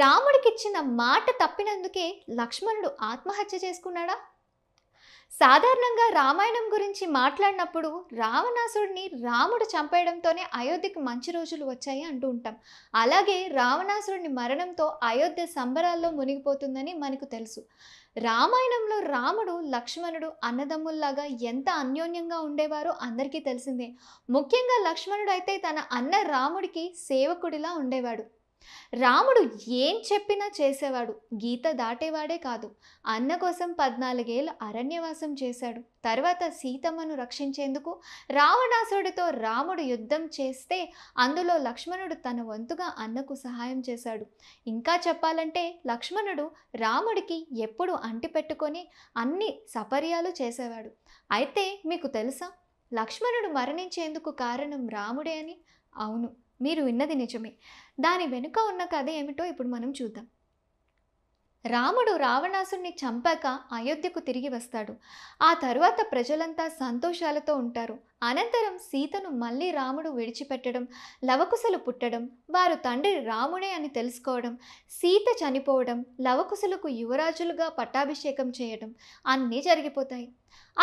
రాముడికిచ్చిన మాట తప్పినందుకే లక్ష్మణుడు ఆత్మహత్య చేసుకున్నాడా సాధారణంగా రామాయణం గురించి మాట్లాడినప్పుడు రావణాసుడిని రాముడు చంపేయడంతోనే అయోధ్యకి మంచి రోజులు వచ్చాయి అంటూ ఉంటాం అలాగే రావణాసుడిని మరణంతో అయోధ్య సంబరాల్లో మునిగిపోతుందని మనకు తెలుసు రామాయణంలో రాముడు లక్ష్మణుడు అన్నదమ్ముల్లాగా ఎంత అన్యోన్యంగా ఉండేవారో అందరికీ తెలిసిందే ముఖ్యంగా లక్ష్మణుడు అయితే తన అన్న రాముడికి సేవకుడిలా ఉండేవాడు రాముడు ఏం చెప్పినా చేసేవాడు గీత దాటేవాడే కాదు అన్న కోసం పద్నాలుగేళ్ళు అరణ్యవాసం చేశాడు తర్వాత సీతమ్మను రక్షించేందుకు రావణాసుడితో రాముడు యుద్ధం చేస్తే అందులో లక్ష్మణుడు తన వంతుగా అన్నకు సహాయం చేశాడు ఇంకా చెప్పాలంటే లక్ష్మణుడు రాముడికి ఎప్పుడు అంటిపెట్టుకొని అన్ని సపర్యాలు చేసేవాడు అయితే మీకు తెలుసా లక్ష్మణుడు మరణించేందుకు కారణం రాముడే అని అవును మీరు విన్నది నిజమే దాని వెనుక ఉన్న కథ ఏమిటో ఇప్పుడు మనం చూద్దాం రాముడు రావణాసుని చంపాక అయోధ్యకు తిరిగి వస్తాడు ఆ తరువాత ప్రజలంతా సంతోషాలతో ఉంటారు అనంతరం సీతను మళ్ళీ రాముడు విడిచిపెట్టడం లవకుశలు పుట్టడం వారు తండ్రి రాముడే అని తెలుసుకోవడం సీత చనిపోవడం లవకుశలకు యువరాజులుగా పట్టాభిషేకం చేయడం అన్నీ జరిగిపోతాయి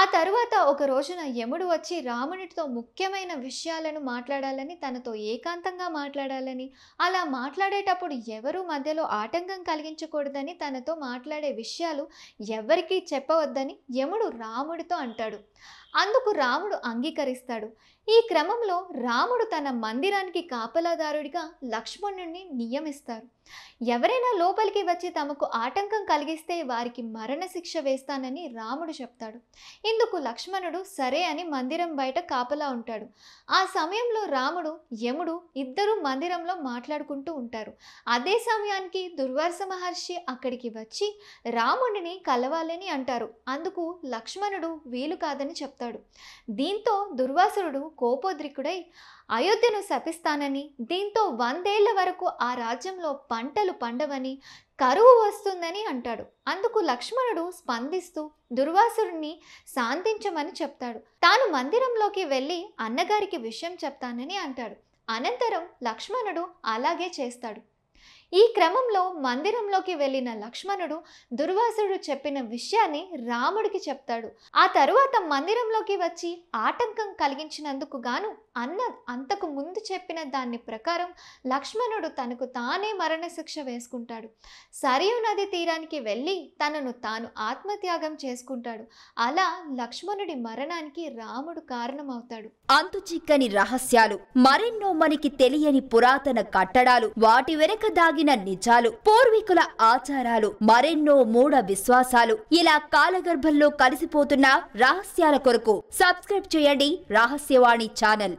ఆ తరువాత ఒక రోజున యముడు వచ్చి రామునితో ముఖ్యమైన విషయాలను మాట్లాడాలని తనతో ఏకాంతంగా మాట్లాడాలని అలా మాట్లాడేటప్పుడు ఎవరు మధ్యలో ఆటంకం కలిగించకూడదని తనతో మాట్లాడే విషయాలు ఎవరికీ చెప్పవద్దని యముడు రాముడితో అంటాడు అందుకు రాముడు అంగీకరి స్వీకరిస్తాడు ఈ క్రమంలో రాముడు తన మందిరానికి కాపలాదారుడిగా లక్ష్మణుడిని నియమిస్తారు ఎవరైనా లోపలికి వచ్చి తమకు ఆటంకం కలిగిస్తే వారికి మరణశిక్ష వేస్తానని రాముడు చెప్తాడు ఇందుకు లక్ష్మణుడు సరే అని మందిరం బయట కాపలా ఉంటాడు ఆ సమయంలో రాముడు యముడు ఇద్దరు మందిరంలో మాట్లాడుకుంటూ ఉంటారు అదే సమయానికి దుర్వర్స మహర్షి అక్కడికి వచ్చి రాముడిని కలవాలని అంటారు అందుకు లక్ష్మణుడు వీలు కాదని చెప్తాడు దీంతో దుర్వాసురుడు కోపోద్రికుడై అయోధ్యను శపిస్తానని దీంతో వందేళ్ల వరకు ఆ రాజ్యంలో పంటలు పండవని కరువు వస్తుందని అంటాడు అందుకు లక్ష్మణుడు స్పందిస్తూ దుర్వాసురుణ్ణి శాంతించమని చెప్తాడు తాను మందిరంలోకి వెళ్ళి అన్నగారికి విషయం చెప్తానని అంటాడు అనంతరం లక్ష్మణుడు అలాగే చేస్తాడు ఈ క్రమంలో మందిరంలోకి వెళ్ళిన లక్ష్మణుడు దుర్వాసుడు చెప్పిన విషయాన్ని రాముడికి చెప్తాడు ఆ తరువాత మందిరంలోకి వచ్చి ఆటంకం కలిగించినందుకు గాను అన్న అంతకు ముందు చెప్పిన దాని ప్రకారం లక్ష్మణుడు తనకు తానే మరణశిక్ష వేసుకుంటాడు సరియు నది తీరానికి వెళ్ళి తనను తాను ఆత్మత్యాగం చేసుకుంటాడు అలా లక్ష్మణుడి మరణానికి రాముడు కారణమవుతాడు అంతు చిక్కని రహస్యాలు మరెన్నో మనకి తెలియని పురాతన కట్టడాలు వాటి వెనక దాగి సాగిన నిజాలు పూర్వీకుల ఆచారాలు మరెన్నో మూఢ విశ్వాసాలు ఇలా కాలగర్భంలో కలిసిపోతున్న రహస్యాల కొరకు సబ్స్క్రైబ్ చేయండి రహస్యవాణి ఛానల్